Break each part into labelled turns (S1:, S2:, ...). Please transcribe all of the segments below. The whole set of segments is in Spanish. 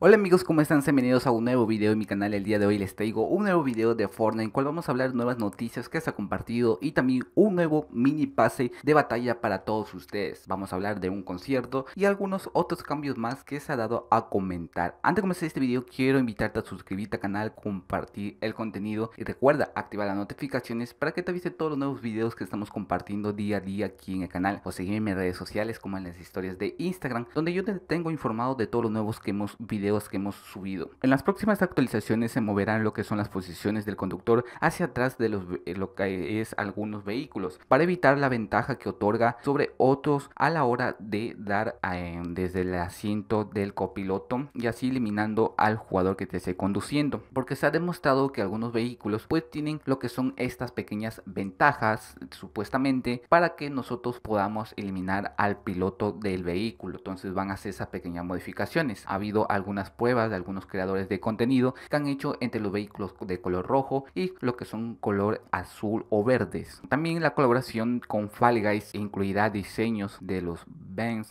S1: Hola amigos, ¿cómo están? Bienvenidos a un nuevo video en mi canal. El día de hoy les traigo un nuevo video de Fortnite en cual vamos a hablar de nuevas noticias que se ha compartido y también un nuevo mini pase de batalla para todos ustedes. Vamos a hablar de un concierto y algunos otros cambios más que se ha dado a comentar. Antes de comenzar este video quiero invitarte a suscribirte al canal, compartir el contenido y recuerda activar las notificaciones para que te avise todos los nuevos videos que estamos compartiendo día a día aquí en el canal o seguirme en mis redes sociales como en las historias de Instagram donde yo te tengo informado de todos los nuevos que hemos videos que hemos subido. En las próximas actualizaciones se moverán lo que son las posiciones del conductor hacia atrás de los, eh, lo que es algunos vehículos para evitar la ventaja que otorga sobre otros a la hora de dar em, desde el asiento del copiloto y así eliminando al jugador que te esté conduciendo porque se ha demostrado que algunos vehículos pues tienen lo que son estas pequeñas ventajas supuestamente para que nosotros podamos eliminar al piloto del vehículo entonces van a hacer esas pequeñas modificaciones ha habido algunos pruebas de algunos creadores de contenido que han hecho entre los vehículos de color rojo y lo que son color azul o verdes. También la colaboración con Fall Guys incluirá diseños de los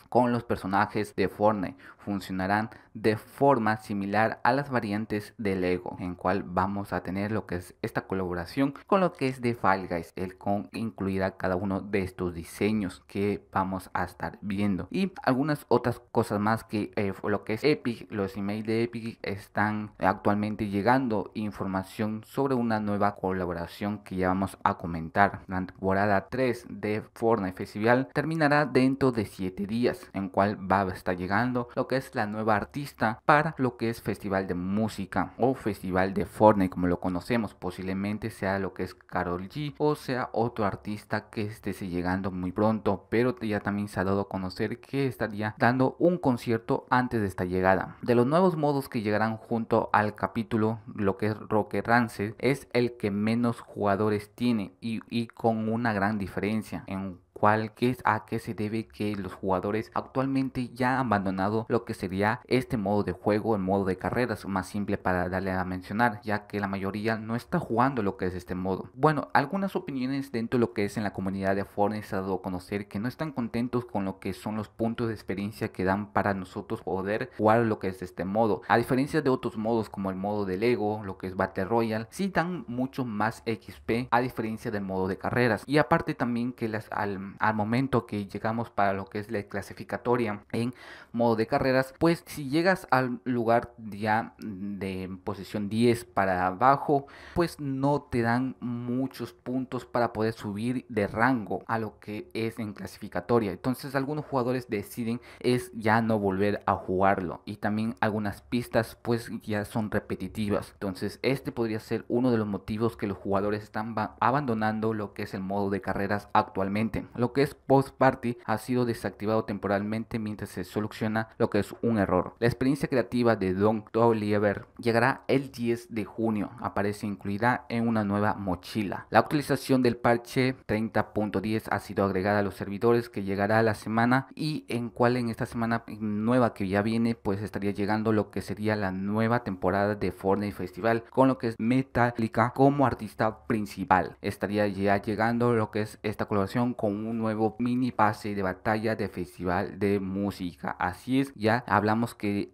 S1: con los personajes de Fortnite funcionarán de forma similar a las variantes de Lego, en cual vamos a tener lo que es esta colaboración con lo que es de Fall Guys, el con incluirá cada uno de estos diseños que vamos a estar viendo y algunas otras cosas más que eh, lo que es Epic, los emails de Epic están actualmente llegando información sobre una nueva colaboración que ya vamos a comentar. La temporada 3 de Fortnite Festival terminará dentro de 7 días, en cual va está llegando lo que es la nueva artista para lo que es Festival de Música o Festival de Fortnite, como lo conocemos. Posiblemente sea lo que es Carol G o sea otro artista que esté llegando muy pronto, pero ya también se ha dado a conocer que estaría dando un concierto antes de esta llegada. De los nuevos modos que llegarán junto al capítulo, lo que es Roque Rancid, es el que menos jugadores tiene y, y con una gran diferencia en cual que es a qué se debe que los jugadores actualmente ya han abandonado lo que sería este modo de juego, el modo de carreras, más simple para darle a mencionar, ya que la mayoría no está jugando lo que es este modo. Bueno, algunas opiniones dentro de lo que es en la comunidad de Fortnite se ha dado a conocer que no están contentos con lo que son los puntos de experiencia que dan para nosotros poder jugar lo que es este modo. A diferencia de otros modos como el modo de Lego, lo que es Battle Royale, sí dan mucho más XP a diferencia del modo de carreras. Y aparte también que las, al, al momento que llegamos para lo que es la clasificatoria en modo de carreras, pues si llegas al lugar ya de posición 10 para abajo, pues no te dan muchos puntos para poder subir de rango a lo que es en clasificatoria. Entonces algunos jugadores deciden es ya no volver a jugarlo y también algunas pistas pues ya son repetitivas. Entonces este podría ser uno de los motivos que los jugadores están abandonando lo que es el modo de carreras actualmente lo que es Post Party ha sido desactivado temporalmente mientras se soluciona lo que es un error. La experiencia creativa de Don Toliver llegará el 10 de junio, aparece incluida en una nueva mochila. La actualización del parche 30.10 ha sido agregada a los servidores que llegará a la semana y en cual en esta semana nueva que ya viene pues estaría llegando lo que sería la nueva temporada de Fortnite Festival con lo que es Metallica como artista principal. Estaría ya llegando lo que es esta colaboración con un nuevo mini pase de batalla de festival de música. Así es, ya hablamos que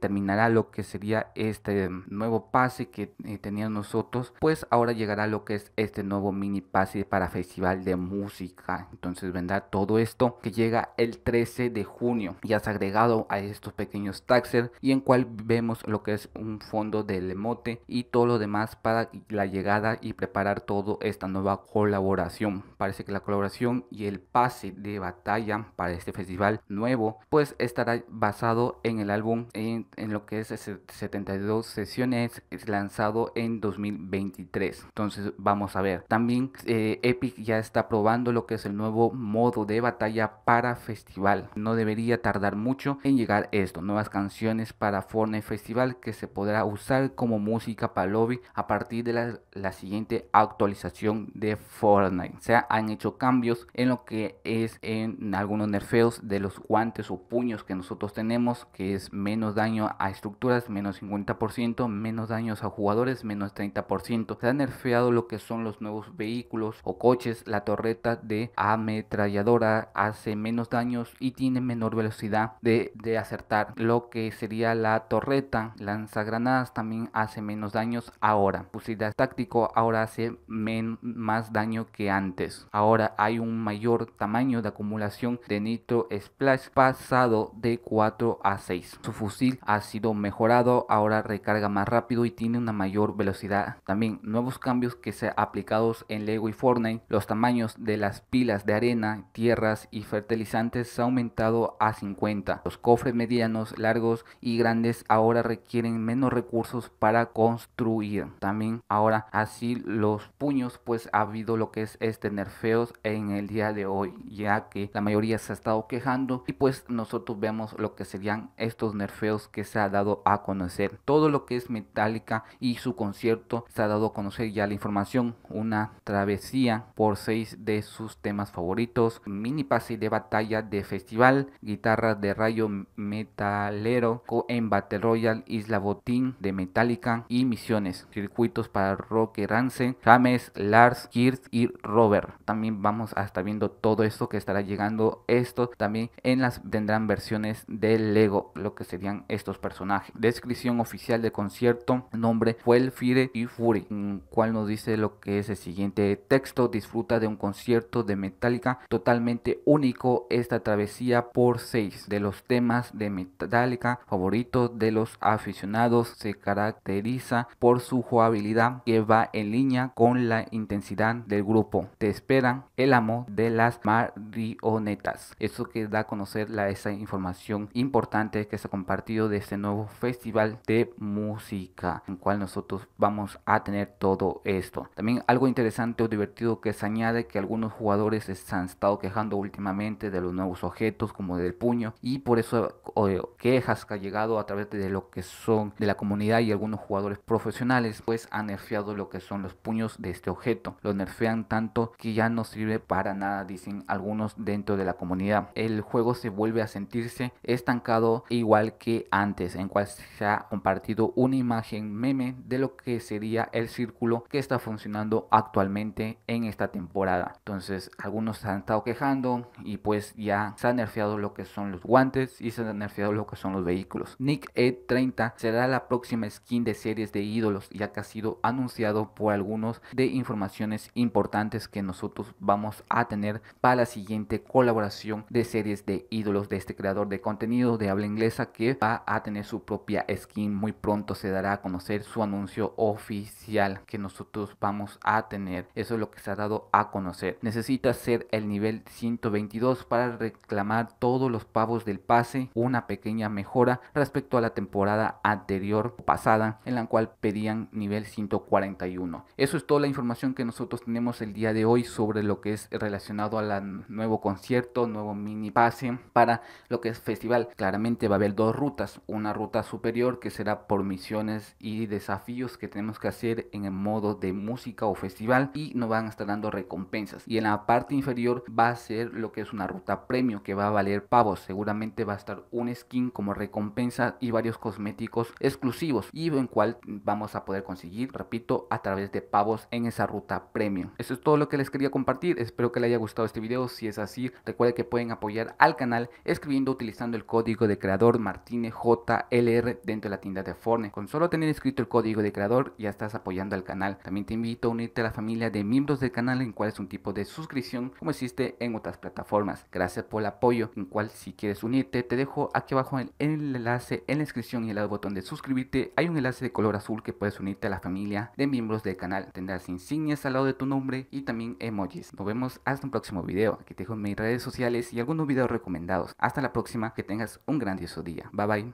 S1: terminará lo que sería este nuevo pase que eh, teníamos nosotros, pues ahora llegará lo que es este nuevo mini pase para festival de música. Entonces vendrá todo esto que llega el 13 de junio. Ya se ha agregado a estos pequeños taxer y en cual vemos lo que es un fondo del emote y todo lo demás para la llegada y preparar todo esta nueva colaboración. Parece que la colaboración y el pase de batalla para este festival nuevo, pues estará basado en el álbum en, lo que es 72 sesiones lanzado en 2023. Entonces vamos a ver. También eh, Epic ya está probando lo que es el nuevo modo de batalla para festival. No debería tardar mucho en llegar esto. Nuevas canciones para Fortnite Festival que se podrá usar como música para lobby a partir de la, la siguiente actualización de Fortnite. O sea, han hecho cambios en lo que es en algunos nerfeos de los guantes o puños que nosotros tenemos, que es menos daño a estructuras, menos 50%, menos daños a jugadores, menos 30%. Se ha nerfeado lo que son los nuevos vehículos o coches, la torreta de ametralladora hace menos daños y tiene menor velocidad de, acertar. Lo que sería la torreta lanzagranadas también hace menos daños ahora. Fusil táctico ahora hace más daño que antes. Ahora hay un mayor tamaño de acumulación de nitro splash pasado de 4 a 6. Su fusil ha sido mejorado, ahora recarga más rápido y tiene una mayor velocidad. También nuevos cambios que se aplicados en Lego y Fortnite, los tamaños de las pilas de arena, tierras y fertilizantes se ha aumentado a 50. Los cofres medianos, largos y grandes ahora requieren menos recursos para construir. También ahora así los puños pues ha habido lo que es este nerfeos en el el día de hoy, ya que la mayoría se ha estado quejando y pues nosotros vemos lo que serían estos nerfeos que se ha dado a conocer. Todo lo que es Metallica y su concierto se ha dado a conocer ya la información, una travesía por seis de sus temas favoritos, mini pase de batalla de festival, guitarra de rayo metalero en Battle Royale, Isla Botín de Metallica y misiones, circuitos para rockerance, Rance, James, Lars, Kirk y Robert. También vamos a está viendo todo esto que estará llegando esto también en las tendrán versiones de Lego lo que serían estos personajes descripción oficial del concierto nombre fue Fire y Fury en cual nos dice lo que es el siguiente texto disfruta de un concierto de Metallica totalmente único esta travesía por seis de los temas de Metallica favoritos de los aficionados se caracteriza por su jugabilidad que va en línea con la intensidad del grupo te esperan el amor de las marionetas. Eso que da a conocer la, esa información importante que se ha compartido de este nuevo festival de música, en cual nosotros vamos a tener todo esto. También algo interesante o divertido que se añade que algunos jugadores se han estado quejando últimamente de los nuevos objetos como del puño y por eso o, quejas que ha llegado a través de lo que son de la comunidad y algunos jugadores profesionales pues han nerfeado lo que son los puños de este objeto. Lo nerfean tanto que ya no sirve para nada, dicen algunos dentro de la comunidad. El juego se vuelve a sentirse estancado igual que antes, en cual se ha compartido una imagen meme de lo que sería el círculo que está funcionando actualmente en esta temporada. Entonces algunos han estado quejando y pues ya se han nerfeado lo que son los guantes y se han nerfeado lo que son los vehículos. Nick E30 será la próxima skin de series de ídolos ya que ha sido anunciado por algunos de informaciones importantes que nosotros vamos a tener para la siguiente colaboración de series de ídolos de este creador de contenido de habla inglesa que va a tener su propia skin muy pronto se dará a conocer su anuncio oficial que nosotros vamos a tener eso es lo que se ha dado a conocer necesita ser el nivel 122 para reclamar todos los pavos del pase una pequeña mejora respecto a la temporada anterior pasada en la cual pedían nivel 141 eso es toda la información que nosotros tenemos el día de hoy sobre lo que es relacionado al nuevo concierto, nuevo mini pase para lo que es festival. Claramente va a haber dos rutas, una ruta superior que será por misiones y desafíos que tenemos que hacer en el modo de música o festival y nos van a estar dando recompensas. Y en la parte inferior va a ser lo que es una ruta premio que va a valer pavos, seguramente va a estar un skin como recompensa y varios cosméticos exclusivos y en cual vamos a poder conseguir, repito, a través de pavos en esa ruta premium. Eso es todo lo que les quería compartir. Espero que le haya gustado este video. Si es así, recuerde que pueden apoyar al canal escribiendo utilizando el código de creador Martínez JLR dentro de la tienda de forne Con solo tener escrito el código de creador ya estás apoyando al canal. También te invito a unirte a la familia de miembros del canal en cual es un tipo de suscripción como existe en otras plataformas. Gracias por el apoyo en cual si quieres unirte te dejo aquí abajo en el enlace en la descripción y el lado botón de suscribirte hay un enlace de color azul que puedes unirte a la familia de miembros del canal. Tendrás insignias al lado de tu nombre y también emojis. Nos vemos hasta un próximo video. Aquí te dejo mis redes sociales y algunos videos recomendados. Hasta la próxima, que tengas un grandioso día. Bye bye.